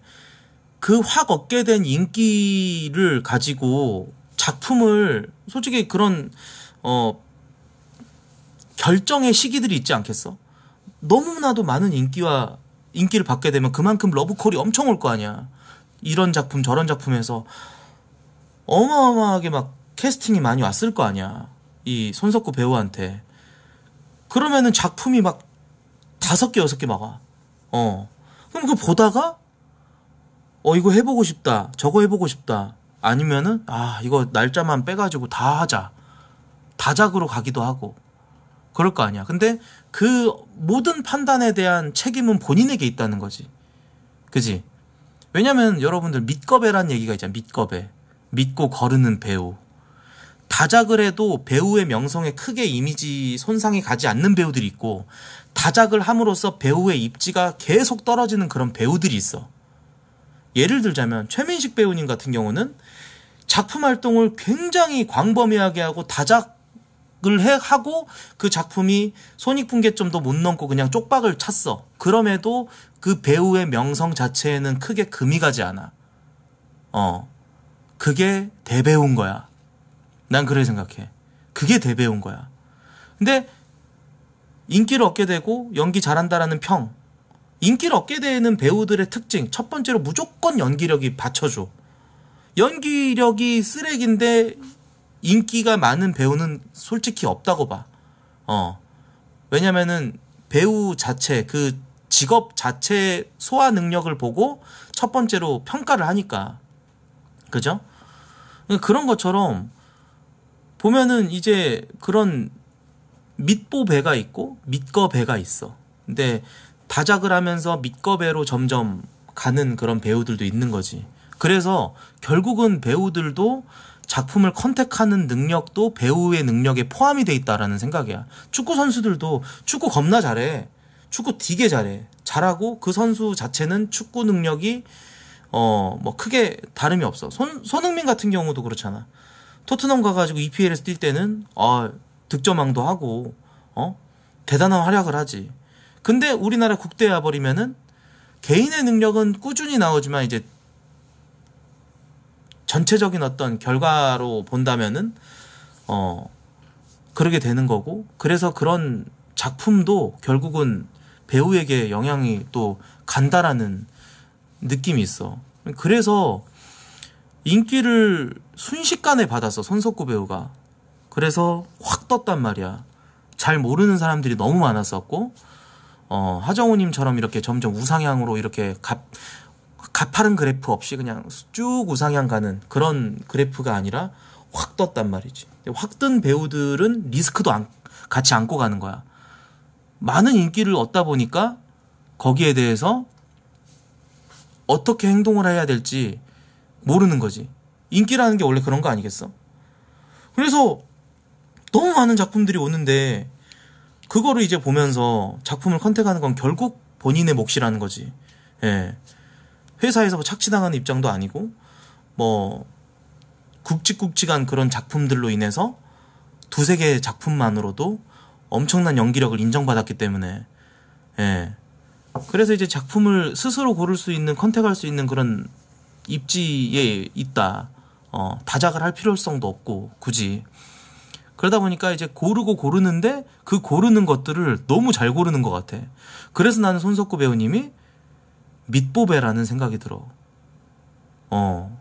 [SPEAKER 1] 그 확 얻게 된 인기를 가지고 작품을 솔직히 그런 어 결정의 시기들이 있지 않겠어? 너무나도 많은 인기와 인기를 받게 되면 그만큼 러브콜이 엄청 올 거 아니야. 이런 작품 저런 작품에서 어마어마하게 막 캐스팅이 많이 왔을 거 아니야. 이 손석구 배우한테. 그러면은 작품이 막 다섯 개, 여섯 개막아 어. 그럼 그 보다가, 어, 이거 해보고 싶다. 저거 해보고 싶다. 아니면은, 아, 이거 날짜만 빼가지고 다 하자. 다작으로 가기도 하고. 그럴 거 아니야. 근데 그 모든 판단에 대한 책임은 본인에게 있다는 거지. 그지? 왜냐면 여러분들 밑거배란 얘기가 있잖아. 밑거배. 믿고 거르는 배우. 다작을 해도 배우의 명성에 크게 이미지 손상이 가지 않는 배우들이 있고 다작을 함으로써 배우의 입지가 계속 떨어지는 그런 배우들이 있어. 예를 들자면 최민식 배우님 같은 경우는 작품 활동을 굉장히 광범위하게 하고 다작을 해 하고 그 작품이 손익분기점도 못 넘고 그냥 쪽박을 찼어. 그럼에도 그 배우의 명성 자체에는 크게 금이 가지 않아. 어. 그게 대배운 거야. 난 그래 생각해. 그게 대배운 거야. 근데 인기를 얻게 되고 연기 잘한다라는 평, 인기를 얻게 되는 배우들의 특징 첫 번째로 무조건 연기력이 받쳐줘. 연기력이 쓰레기인데 인기가 많은 배우는 솔직히 없다고 봐. 어. 왜냐면은 배우 자체 그 직업 자체 소화 능력을 보고 첫 번째로 평가를 하니까. 그죠? 그런 것처럼 보면은 이제 그런 밑보 배가 있고 밑거 배가 있어. 근데 다작을 하면서 밑거 배로 점점 가는 그런 배우들도 있는 거지. 그래서 결국은 배우들도 작품을 컨택하는 능력도 배우의 능력에 포함이 돼 있다라는 생각이야. 축구 선수들도 축구 겁나 잘해. 축구 되게 잘해. 잘하고 그 선수 자체는 축구 능력이 어, 뭐 크게 다름이 없어. 손, 손흥민 같은 경우도 그렇잖아. 토트넘 가가지고 EPL에서 뛸 때는, 아, 득점왕도 하고, 어? 대단한 활약을 하지. 근데 우리나라 국대에 와버리면은 개인의 능력은 꾸준히 나오지만 이제 전체적인 어떤 결과로 본다면은, 어, 그러게 되는 거고, 그래서 그런 작품도 결국은 배우에게 영향이 또 간다라는 느낌이 있어. 그래서 인기를 순식간에 받았어 손석구 배우가. 그래서 확 떴단 말이야. 잘 모르는 사람들이 너무 많았었고 어, 하정우님처럼 이렇게 점점 우상향으로 이렇게 갑 가파른 그래프 없이 그냥 쭉 우상향 가는 그런 그래프가 아니라 확 떴단 말이지. 확 뜬 배우들은 리스크도 안, 같이 안고 가는 거야. 많은 인기를 얻다 보니까 거기에 대해서 어떻게 행동을 해야 될지 모르는 거지. 인기라는 게 원래 그런 거 아니겠어? 그래서 너무 많은 작품들이 오는데 그거를 이제 보면서 작품을 컨택하는 건 결국 본인의 몫이라는 거지. 예. 회사에서 뭐 착취당하는 입장도 아니고 뭐 굵직굵직한 그런 작품들로 인해서 두세 개의 작품만으로도 엄청난 연기력을 인정받았기 때문에 예. 그래서 이제 작품을 스스로 고를 수 있는 컨택할 수 있는 그런 입지에 있다. 어, 다작을 할 필요성도 없고 굳이 그러다 보니까 이제 고르고 고르는데 그 고르는 것들을 너무 잘 고르는 것 같아. 그래서 나는 손석구 배우님이 밑보배라는 생각이 들어. 어.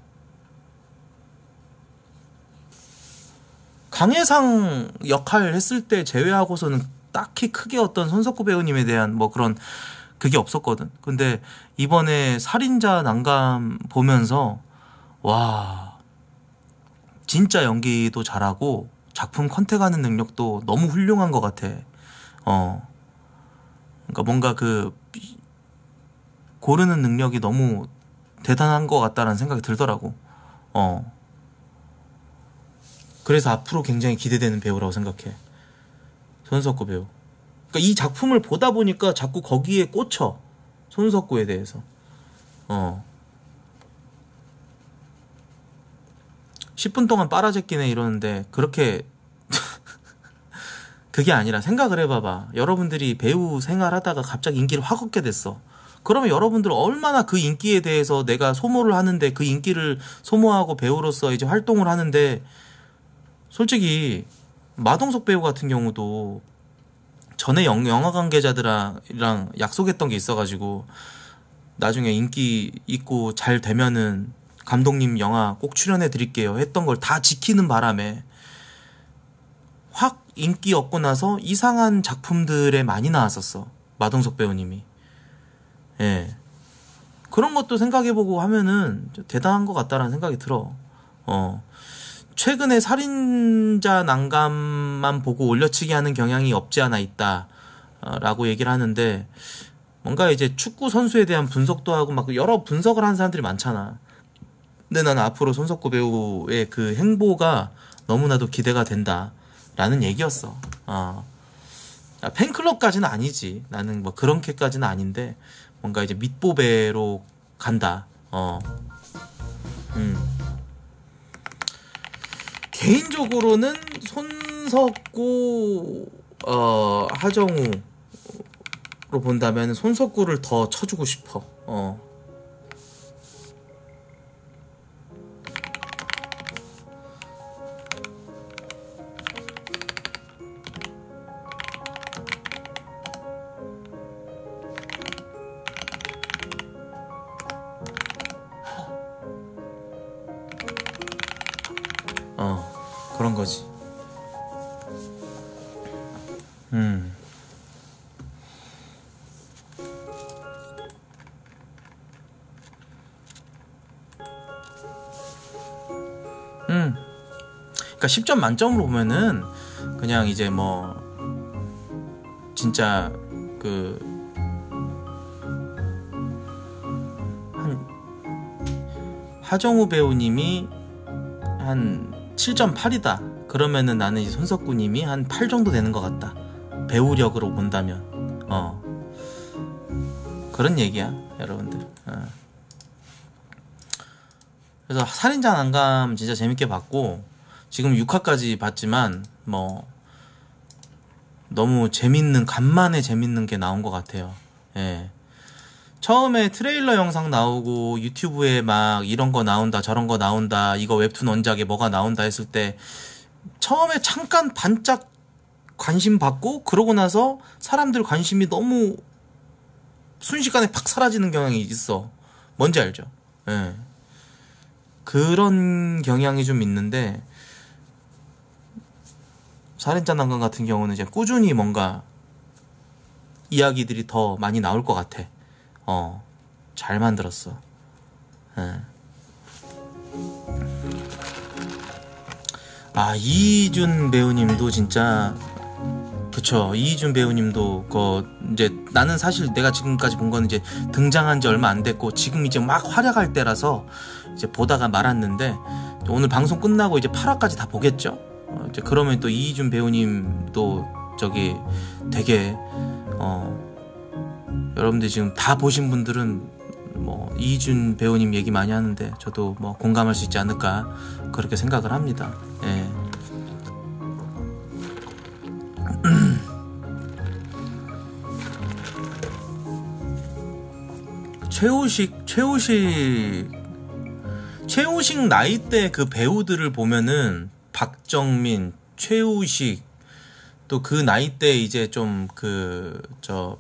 [SPEAKER 1] 강해상 역할 했을 때 제외하고서는 딱히 크게 어떤 손석구 배우님에 대한 뭐 그런 그게 없었거든. 근데 이번에 살인자 난감 보면서 와 진짜 연기도 잘하고 작품 컨택하는 능력도 너무 훌륭한 것 같아. 어 그러니까 뭔가 그 고르는 능력이 너무 대단한 것 같다라는 생각이 들더라고. 어. 그래서 앞으로 굉장히 기대되는 배우라고 생각해. 손석구 배우. 그러니까 이 작품을 보다 보니까 자꾸 거기에 꽂혀 손석구에 대해서 어 10분 동안 빨아제끼네 이러는데 그렇게 그게 아니라 생각을 해봐봐 여러분들이 배우 생활하다가 갑자기 인기를 확 얻게 됐어 그러면 여러분들 얼마나 그 인기에 대해서 내가 소모를 하는데 그 인기를 소모하고 배우로서 이제 활동을 하는데 솔직히 마동석 배우 같은 경우도 전에 영, 영화 관계자들이랑 약속했던 게 있어가지고 나중에 인기 있고 잘 되면은 감독님 영화 꼭 출연해 드릴게요 했던 걸 다 지키는 바람에 확 인기 얻고 나서 이상한 작품들에 많이 나왔었어 마동석 배우님이 예 그런 것도 생각해보고 하면은 대단한 것 같다라는 생각이 들어 어 최근에 살인자 난감만 보고 올려치기 하는 경향이 없지 않아 있다라고 얘기를 하는데 뭔가 이제 축구 선수에 대한 분석도 하고 막 여러 분석을 하는 사람들이 많잖아. 근데 나는 앞으로 손석구 배우의 그 행보가 너무나도 기대가 된다라는 얘기였어. 어. 아, 팬클럽까지는 아니지. 나는 뭐 그런 캐까지는 아닌데 뭔가 이제 밑보배로 간다. 어. 음. 개인적으로는 손석구 어, 하정우로 본다면 손석구를 더 쳐주고 싶어. 어. 음. 음. 그러니까 10점 만점으로 보면은 그냥 이제 뭐 진짜 그 한 하정우 배우님이 한 7.8이다. 그러면은 나는 이제 손석구님이 한 8 정도 되는 것 같다. 배우력으로 본다면 어 그런 얘기야 여러분들 어. 그래서 살인자 난감 진짜 재밌게 봤고 지금 6화까지 봤지만 뭐 너무 재밌는 간만에 재밌는 게 나온 것 같아요 예 처음에 트레일러 영상 나오고 유튜브에 막 이런 거 나온다 저런 거 나온다 이거 웹툰 원작에 뭐가 나온다 했을 때 처음에 잠깐 반짝 관심 받고 그러고 나서 사람들 관심이 너무 순식간에 팍 사라지는 경향이 있어. 뭔지 알죠? 예. 그런 경향이 좀 있는데 살인자난관 같은 경우는 이제 꾸준히 뭔가 이야기들이 더 많이 나올 것 같아. 어, 잘 만들었어. 예. 아 이준 배우님도 진짜 그쵸 이희준 배우님도 그 이제 나는 사실 내가 지금까지 본 건 이제 등장한 지 얼마 안 됐고 지금 이제 막 활약할 때라서 이제 보다가 말았는데 오늘 방송 끝나고 이제 8화까지 다 보겠죠. 어, 이제 그러면 또 이희준 배우님도 저기 되게 어 여러분들 지금 다 보신 분들은 뭐 이준 배우님 얘기 많이 하는데 저도 뭐 공감할 수 있지 않을까 그렇게 생각을 합니다. 예. 최우식 최우식 최우식 나이 때 그 배우들을 보면은 박정민, 최우식 또 그 나이 때 이제 좀 그 저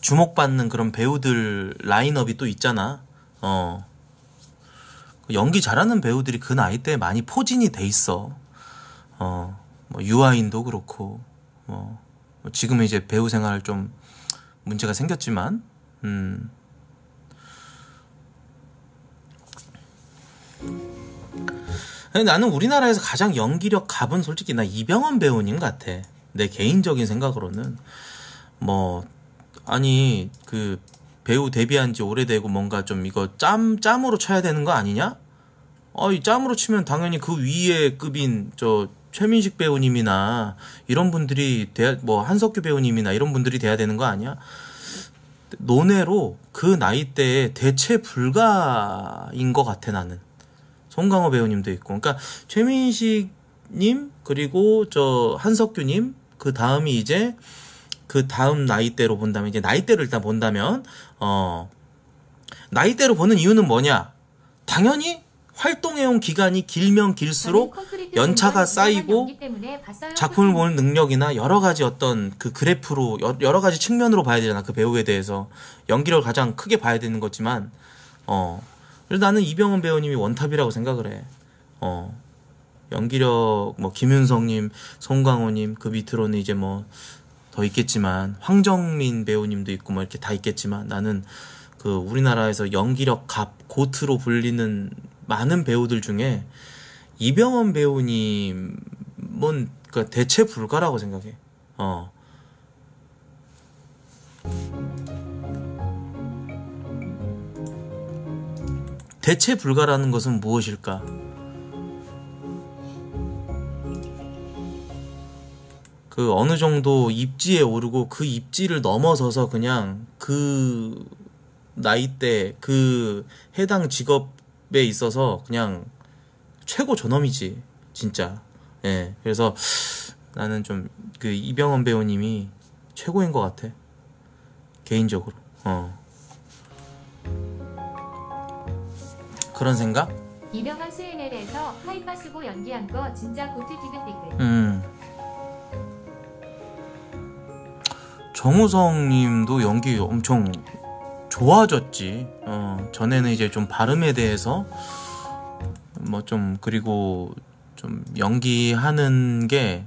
[SPEAKER 1] 주목받는 그런 배우들 라인업이 또 있잖아. 어. 그 연기 잘하는 배우들이 그 나이 때 많이 포진이 돼 있어. 어. 뭐 유아인도 그렇고 뭐, 뭐 지금 이제 배우 생활 을좀 문제가 생겼지만 음. 나는 우리나라에서 가장 연기력 갑은 솔직히 나 이병헌 배우님 같아. 내 개인적인 생각으로는 뭐 아니 그 배우 데뷔한 지 오래되고 뭔가 좀 이거 짬 짬으로 쳐야 되는 거 아니냐? 어이 짬으로 치면 당연히 그 위에 급인 저 최민식 배우님이나 이런 분들이 돼야 뭐 한석규 배우님이나 이런 분들이 돼야 되는 거 아니야? 논외로 그 나이대에 대체 불가인 것 같아 나는 송강호 배우님도 있고 그러니까 최민식님 그리고 저 한석규님 그 다음이 이제 그 다음 나이대로 본다면 이제 나이대를 일단 본다면 어 나이대로 보는 이유는 뭐냐 당연히 활동해온 기간이 길면 길수록 연차가 쌓이고 작품을 보는 능력이나 여러 가지 어떤 그 그래프로 여러 가지 측면으로 봐야 되잖아 그 배우에 대해서 연기를 가장 크게 봐야 되는 거지만 어 그래서 나는 이병헌 배우님이 원탑이라고 생각을 해. 어 연기력 뭐 김윤성님, 송강호님 그 밑으로는 이제 뭐 더 있겠지만 황정민 배우님도 있고 뭐 이렇게 다 있겠지만 나는 그 우리나라에서 연기력 갑 고트로 불리는 많은 배우들 중에 이병헌 배우님은 그 대체 불가라고 생각해. 어. 대체 불가라는 것은 무엇일까? 그 어느 정도 입지에 오르고 그 입지를 넘어서서 그냥 그 나이 때 그 해당 직업 랩에 있어서 그냥 최고 전엄이지 진짜 예 그래서 나는 좀 그 이병헌 배우님이 최고인 것 같아 개인적으로 어 그런 생각 이병헌 CNL에서 하이파 쓰고 연기한 거 진짜 고트 디귿디음 정우성님도 연기 엄청 좋아졌지. 어, 전에는 이제 좀 발음에 대해서 뭐 좀 그리고 좀 연기하는 게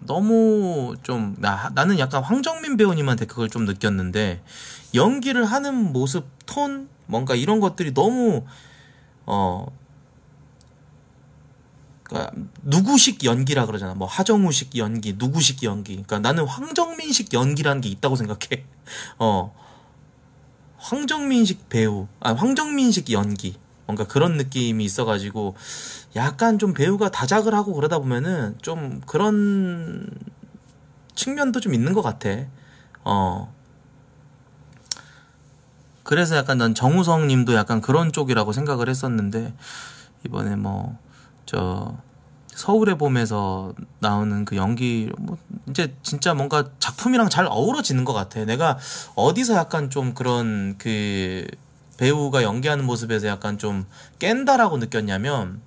[SPEAKER 1] 너무 좀 나, 나는 약간 황정민 배우님한테 그걸 좀 느꼈는데 연기를 하는 모습, 톤, 뭔가 이런 것들이 너무 어그니까 누구식 연기라 그러잖아. 뭐 하정우식 연기, 누구식 연기. 그러니까 나는 황정민식 연기라는 게 있다고 생각해. 어. 황정민식 배우, 아, 황정민식 연기. 뭔가 그런 느낌이 있어가지고, 약간 좀 배우가 다작을 하고 그러다 보면은, 좀 그런 측면도 좀 있는 것 같아. 어. 그래서 약간 난 정우성 님도 약간 그런 쪽이라고 생각을 했었는데, 이번에 뭐, 저, 서울의 봄에서 나오는 그 연기 뭐 이제 진짜 뭔가 작품이랑 잘 어우러지는 것 같아. 내가 어디서 약간 좀 그런 그 배우가 연기하는 모습에서 약간 좀 깬다라고 느꼈냐면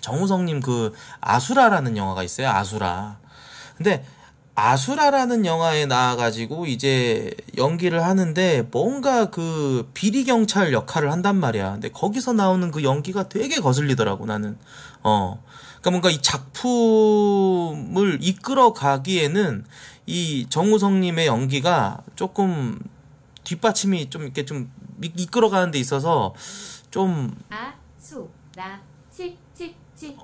[SPEAKER 1] 정우성님 그 아수라라는 영화가 있어요. 아수라. 근데 아수라라는 영화에 나와가지고 이제 연기를 하는데 뭔가 그 비리 경찰 역할을 한단 말이야. 근데 거기서 나오는 그 연기가 되게 거슬리더라고 나는. 어. 그러니까 뭔가 이 작품을 이끌어 가기에는 이 정우성님의 연기가 조금 뒷받침이 좀 이렇게 좀 이끌어 가는 데 있어서 좀 아,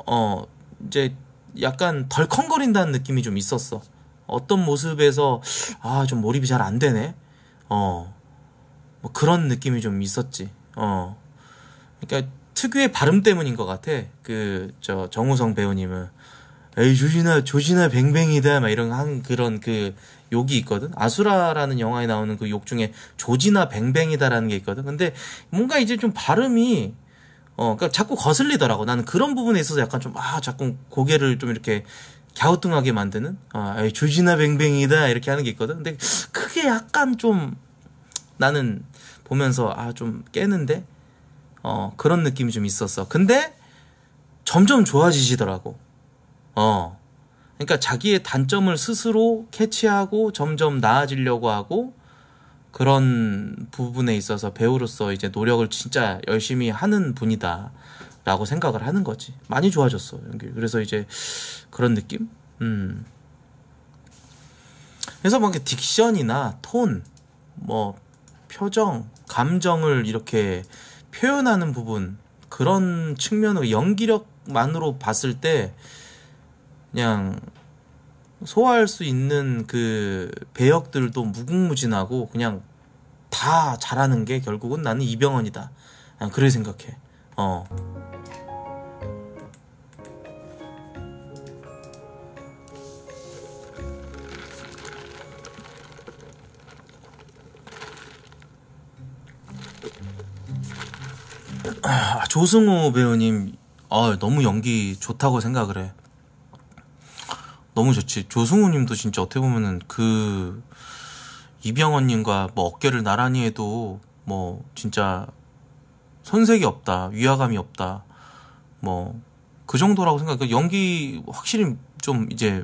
[SPEAKER 1] 어, 이제 약간 덜컹거린다는 느낌이 좀 있었어. 어떤 모습에서 아, 좀 몰입이 잘 안 되네. 어. 뭐 그런 느낌이 좀 있었지. 어. 그러니까 특유의 발음 때문인 것 같아. 그 저 정우성 배우님은 에이 조진아 조진아 뱅뱅이다 막 이런 한 그런 그 욕이 있거든. 아수라라는 영화에 나오는 그 욕 중에 조진아 뱅뱅이다라는 게 있거든. 근데 뭔가 이제 좀 발음이 어그니까 자꾸 거슬리더라고. 나는 그런 부분에 있어서 약간 좀 아 자꾸 고개를 좀 이렇게 갸우뚱하게 만드는 아 에이, 조진아 뱅뱅이다 이렇게 하는 게 있거든. 근데 크게 약간 좀 나는 보면서 아좀 깨는데 어, 그런 느낌이 좀 있었어. 근데 점점 좋아지시더라고. 어. 그러니까 자기의 단점을 스스로 캐치하고 점점 나아지려고 하고 그런 부분에 있어서 배우로서 이제 노력을 진짜 열심히 하는 분이다. 라고 생각을 하는 거지. 많이 좋아졌어, 연기. 그래서 이제 그런 느낌? 음. 그래서 막 뭐 딕션이나 톤, 뭐, 표정, 감정을 이렇게 표현하는 부분 그런 측면으로 연기력만으로 봤을 때 그냥 소화할 수 있는 그 배역들도 무궁무진하고 그냥 다 잘하는 게 결국은 나는 이병헌이다. 그냥 그래 생각해. 어. 아, 조승우 배우님 아, 너무 연기 좋다고 생각을 해. 너무 좋지. 조승우님도 진짜 어떻게 보면은 그 이병헌님과 뭐 어깨를 나란히 해도 뭐 진짜 손색이 없다, 위화감이 없다. 뭐 그 정도라고 생각. 그 연기 확실히 좀 이제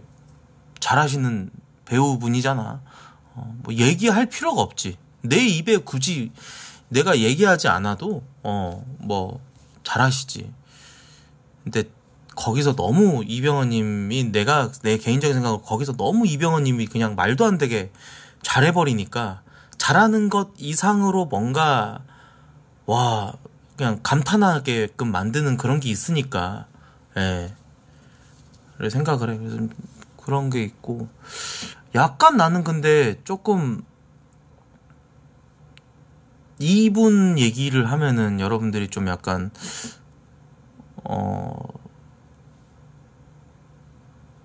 [SPEAKER 1] 잘하시는 배우분이잖아. 어, 뭐 얘기할 필요가 없지. 내 입에 굳이 내가 얘기하지 않아도 어 뭐 잘하시지. 근데 거기서 너무 이병헌님이 내가 내 개인적인 생각으로 거기서 너무 이병헌님이 그냥 말도 안 되게 잘해버리니까 잘하는 것 이상으로 뭔가 와 그냥 감탄하게끔 만드는 그런 게 있으니까 예그 생각을 해 그래서 그런 게 있고 약간 나는 근데 조금 이분 얘기를 하면은 여러분들이 좀 약간 어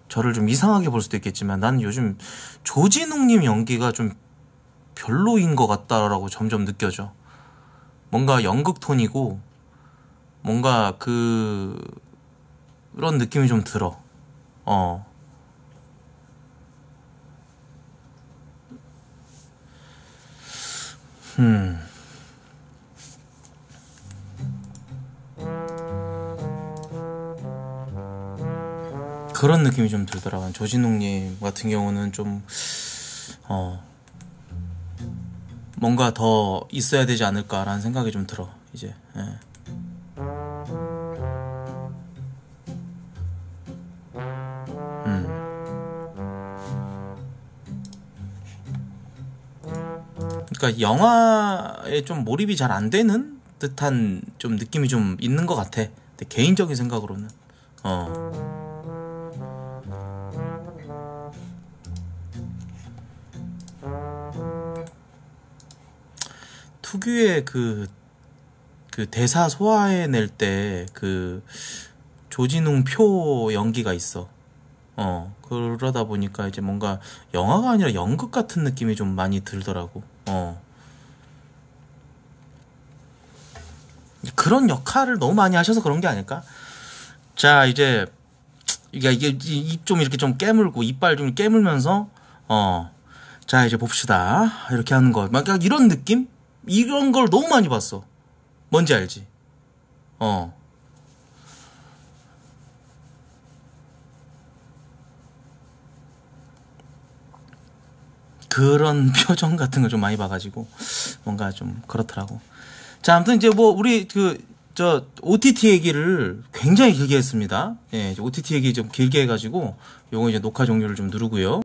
[SPEAKER 1] 저를 좀 이상하게 볼 수도 있겠지만 나는 요즘 조진웅님 연기가 좀 별로인 것 같다라고 점점 느껴져. 뭔가 연극 톤이고 뭔가 그 그런 느낌이 좀 들어. 어. 음. 그런 느낌이 좀 들더라고요. 조진웅님 같은 경우는 좀, 어, 뭔가 더 있어야 되지 않을까라는 생각이 좀 들어, 이제. 예. 음. 그러니까 영화에 좀 몰입이 잘 안 되는 듯한 좀 느낌이 좀 있는 것 같아. 내 개인적인 생각으로는. 어. 특유의 그, 그 대사 소화해낼 때 그 조진웅 표 연기가 있어. 어, 그러다 보니까 이제 뭔가 영화가 아니라 연극 같은 느낌이 좀 많이 들더라고. 어. 그런 역할을 너무 많이 하셔서 그런 게 아닐까? 자, 이제, 이게, 이게, 입좀 이렇게 좀 깨물고, 이빨 좀 깨물면서, 어, 자, 이제 봅시다. 이렇게 하는 거. 막 이런 느낌? 이런 걸 너무 많이 봤어. 뭔지 알지? 어. 그런 표정 같은 걸 좀 많이 봐가지고 뭔가 좀 그렇더라고. 자, 아무튼 이제 뭐 우리 그 저 OTT 얘기를 굉장히 길게 했습니다. 예, OTT 얘기 좀 길게 해가지고 요거 이제 녹화 종료를 좀 누르고요.